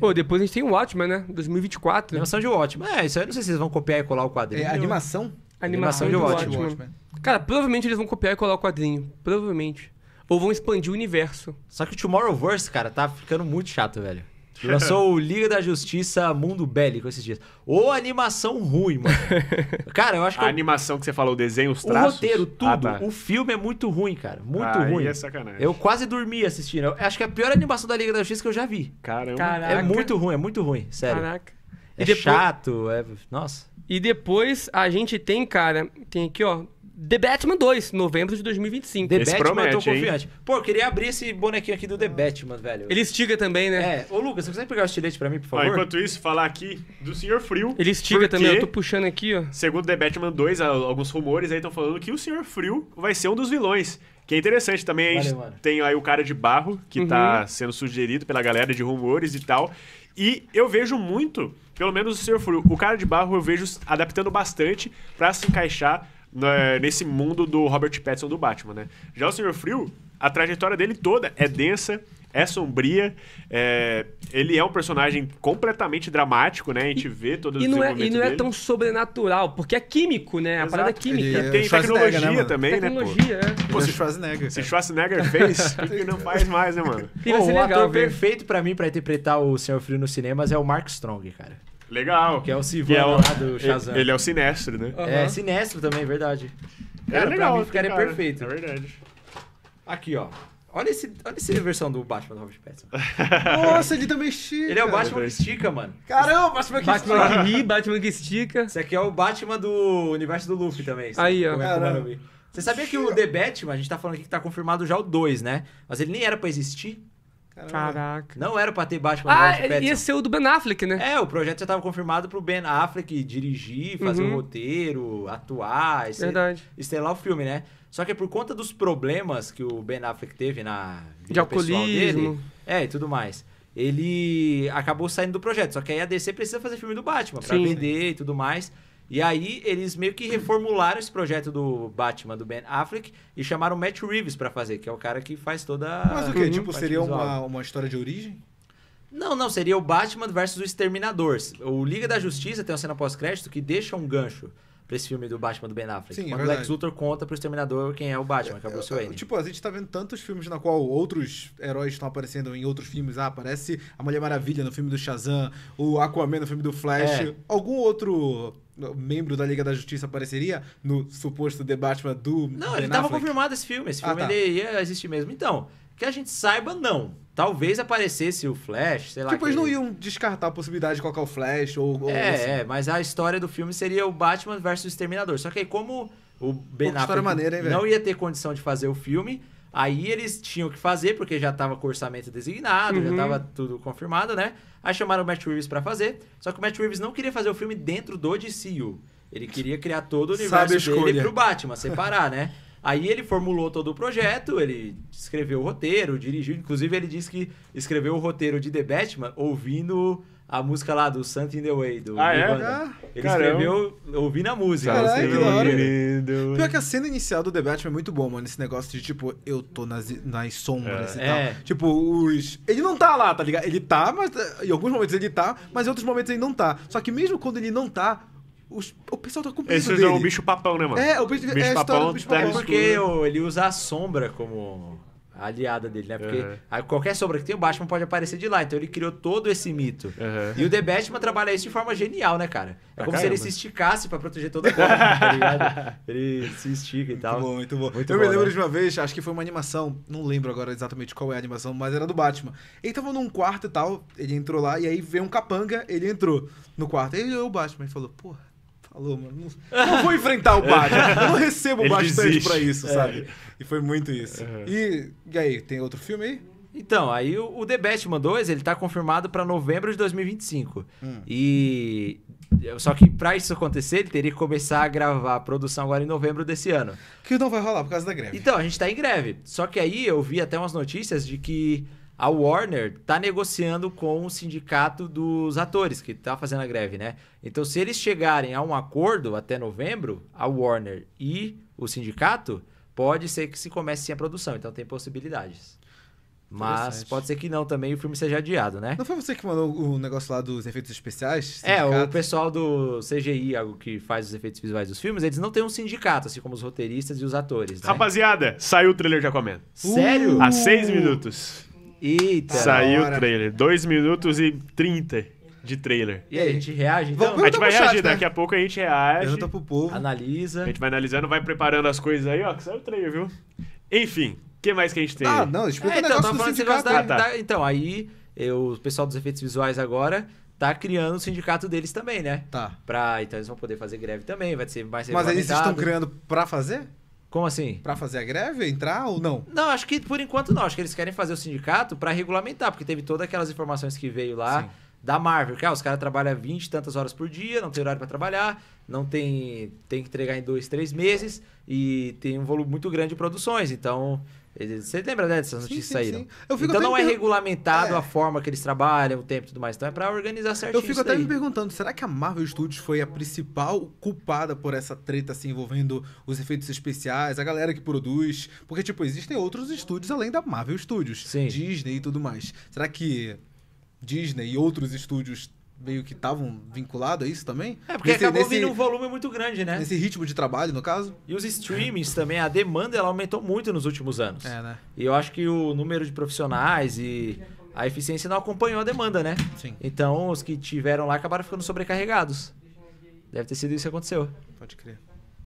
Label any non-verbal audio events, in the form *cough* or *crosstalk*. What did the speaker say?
Pô, depois a gente tem o Watchmen, né? 2024. Animação de Watchmen. É, isso aí eu não sei se eles vão copiar e colar o quadrinho. É, animação? Animação, animação de Watchmen. Watchmen. Cara, provavelmente eles vão copiar e colar o quadrinho. Provavelmente. Ou vão expandir o universo. Só que o Tomorrowverse, cara, tá ficando muito chato, velho. Lançou o Liga da Justiça Mundo Bélico esses dias. Ô, animação ruim, mano. *laughs* Cara, eu acho que. A eu... animação que você falou, o desenho, os traços. O roteiro, ah, tudo. Ah, tá. O filme é muito ruim, cara. Muito ah, ruim. É sacanagem. Eu quase dormi assistindo. Eu acho que é a pior animação da Liga da Justiça que eu já vi. Caramba. É Caraca. É muito ruim, é muito ruim, sério. Caraca. É depois... chato, é. Nossa. E depois a gente tem, cara, tem aqui, ó, The Batman 2, novembro de 2025. The esse Batman, promete, eu tô confiante. Hein? Pô, eu queria abrir esse bonequinho aqui do The Batman, velho. Ele estiga também, né? É. Ô, Lucas, você consegue pegar o estilete pra mim, por favor? enquanto isso, falar aqui do Senhor Frio. Ele estiga porque, também, eu tô puxando aqui, ó. Segundo The Batman 2, alguns rumores aí estão falando que o Senhor Frio vai ser um dos vilões. Que é interessante também, a gente tem aí o cara de barro, que uhum. tá sendo sugerido pela galera de rumores e tal. E eu vejo muito, pelo menos o Senhor Frio, o cara de barro eu vejo adaptando bastante para se encaixar nesse mundo do Robert Pattinson do Batman, né? Já o Sr. Frio, a trajetória dele toda é densa, é sombria. É, ele é um personagem completamente dramático, né? A gente vê todo o e não é, E não é dele. tão sobrenatural, porque é químico, né? A parada é química. E é tem né, tecnologia né, também, tecnologia, né? é. Pô, é se Schwarzenegger. Se Schwarzenegger fez, ele não faz mais, né, mano? Pô, é o legal, ator perfeito para mim para interpretar o Senhor Frio nos cinemas é o Mark Strong, cara. Legal. Que é o Sivan é o, lá do Shazam. Ele, é o Sinestro, né? Uhum. É, Sinestro também, verdade. É cara, legal. Pra mim ficaria cara, perfeito. É verdade. Aqui, ó. Olha, esse, olha essa versão do Batman do Robert Pattinson. *laughs* Nossa, ele também estica. Ele é o Batman que estica, mano. Caramba, Batman que estica. Batman que ri, *laughs* Batman que estica. Esse aqui é o Batman do universo do Luffy também. Aí, ó. Você sabia que o The Batman, a gente tá falando aqui que tá confirmado já o 2, né? Mas ele nem era pra existir. Caraca. Não era pra ter Batman ah, Robert ia ser o do Ben Affleck, né? É, o projeto já tava confirmado pro Ben Affleck dirigir, fazer o uhum. um roteiro, atuar. Esse, Verdade. Estelar o filme, né? Só que por conta dos problemas que o Ben Affleck teve na vida De alcoolismo. Dele, é, e tudo mais ele acabou saindo do projeto. Só que aí a DC precisa fazer filme do Batman para vender e tudo mais. E aí eles meio que reformularam esse projeto do Batman do Ben Affleck e chamaram Matt Reeves para fazer, que é o cara que faz toda Mas o que? Uhum. Tipo, seria uma, uma história de origem? Não, não, seria o Batman versus o Exterminador. O Liga da Justiça tem uma cena pós-crédito que deixa um gancho pra esse filme do Batman do Ben Affleck. Sim, é Quando é o Lex Luthor conta pro Exterminador quem é o Batman, que é o Bruce é, é, Wayne. Tipo, a gente tá vendo tantos filmes na qual outros heróis estão aparecendo em outros filmes. Ah, aparece a Mulher Maravilha no filme do Shazam, o Aquaman no filme do Flash. É. Algum outro membro da Liga da Justiça apareceria no suposto debate do Não, ben ele tava confirmado esse filme. Esse ah, filme ah, tá. ele ia existir mesmo. Então, que a gente saiba, não. Talvez aparecesse o Flash, sei lá. Tipo, eles não iam descartar a possibilidade de colocar o Flash ou. ou é, assim. é, mas a história do filme seria o Batman versus o Exterminador. Só que aí, como o Ben Affleck maneira, hein, não ia ter condição de fazer o filme, aí eles tinham que fazer, porque já tava com orçamento designado, uhum. já tava tudo confirmado, né? Aí chamaram o Matt Reeves para fazer. Só que o Matt Reeves não queria fazer o filme dentro do DCU. Ele queria criar todo o universo dele pro Batman, separar, né? Aí ele formulou todo o projeto, ele escreveu o roteiro, dirigiu. Inclusive, ele disse que escreveu o roteiro de The Batman ouvindo a música lá do Santa in the Way, do ah, É? Ah, ele caramba. escreveu ouvindo a música. Caraca, que Pior que a cena inicial do The Batman é muito bom, mano. Esse negócio de, tipo, eu tô nas, nas sombras é. e tal. É. Tipo, os... Ele não tá lá, tá ligado? Ele tá, mas... Em alguns momentos ele tá, mas em outros momentos ele não tá. Só que mesmo quando ele não tá, os, o pessoal tá com medo Esse dele. é o bicho papão, né, mano? É, o bicho, é bicho é papão. Bicho papão. É porque né? ele usa a sombra como aliada dele, né? Porque uhum. qualquer sombra que tem, o Batman pode aparecer de lá. Então ele criou todo esse mito. Uhum. E o The Batman trabalha isso de forma genial, né, cara? É como caramba. se ele se esticasse para proteger toda a corda, tá *laughs* ligado? Ele se estica e muito tal. Bom, muito bom, muito Eu bom. me lembro né? de uma vez, acho que foi uma animação, não lembro agora exatamente qual é a animação, mas era do Batman. Ele tava num quarto e tal, ele entrou lá, e aí veio um capanga, ele entrou no quarto. Ele olhou o Batman e falou, porra alô mano, não, não *laughs* vou enfrentar o Batman. Eu não recebo *laughs* Ele bastante desiste. pra isso, sabe? É. E foi muito isso. Uhum. E, e aí, tem outro filme aí? Então, aí o, The Batman 2, ele tá confirmado para novembro de 2025. Hum. E só que para isso acontecer, ele teria que começar a gravar a produção agora em novembro desse ano. Que não vai rolar por causa da greve. Então, a gente tá em greve. Só que aí eu vi até umas notícias de que a Warner está negociando com o sindicato dos atores que está fazendo a greve, né? Então, se eles chegarem a um acordo até novembro, a Warner e o sindicato, pode ser que se comece sim a produção. Então, tem possibilidades. Mas pode ser que não também o filme seja adiado, né? Não foi você que mandou o negócio lá dos efeitos especiais? Sindicato? É, o pessoal do CGI, é que faz os efeitos visuais dos filmes, eles não têm um sindicato, assim como os roteiristas e os atores. Né? Rapaziada, saiu o trailer de Aquaman. Sério? Uh! Há seis minutos. Eita. Saiu o trailer. 2 minutos e 30 de trailer. E aí, a gente reage então? Vamos, a gente vai reagir, né? daqui a pouco a gente reage. Pergunta pro povo. Analisa. A gente vai analisando, vai preparando as coisas aí, ó, que saiu o trailer, viu? Enfim, o que mais que a gente tem? Ah, não, explica é, então, o negócio do sindicato. Da, ah, tá. da, então, aí eu, o pessoal dos efeitos visuais agora tá criando o sindicato deles também, né? Tá. Pra, então eles vão poder fazer greve também, vai ser mais Mas eles estão criando pra fazer? Como assim? Para fazer a greve, entrar ou não? Não, acho que por enquanto não. Acho que eles querem fazer o sindicato para regulamentar, porque teve todas aquelas informações que veio lá Sim. da Marvel, que ah, os caras trabalham 20 e tantas horas por dia, não tem horário para trabalhar, não tem tem que entregar em dois, três meses e tem um volume muito grande de produções. Então, você lembra né, dessas notícias sim, saíram? Sim. então não é regulamentado é. a forma que eles trabalham, o tempo e tudo mais. Então é para organizar certinho. Eu fico até daí. me perguntando, será que a Marvel Studios foi a principal culpada por essa treta assim, envolvendo os efeitos especiais, a galera que produz? Porque, tipo, existem outros estúdios além da Marvel Studios, sim. Disney e tudo mais. Será que Disney e outros estúdios meio que estavam vinculados a isso também? É, porque nesse, acabou nesse, vindo um volume muito grande, né? Nesse ritmo de trabalho, no caso. E os streamings também, a demanda ela aumentou muito nos últimos anos. É, né? E eu acho que o número de profissionais e a eficiência não acompanhou a demanda, né? Sim. Então, os que tiveram lá acabaram ficando sobrecarregados. Deve ter sido isso que aconteceu. Pode crer.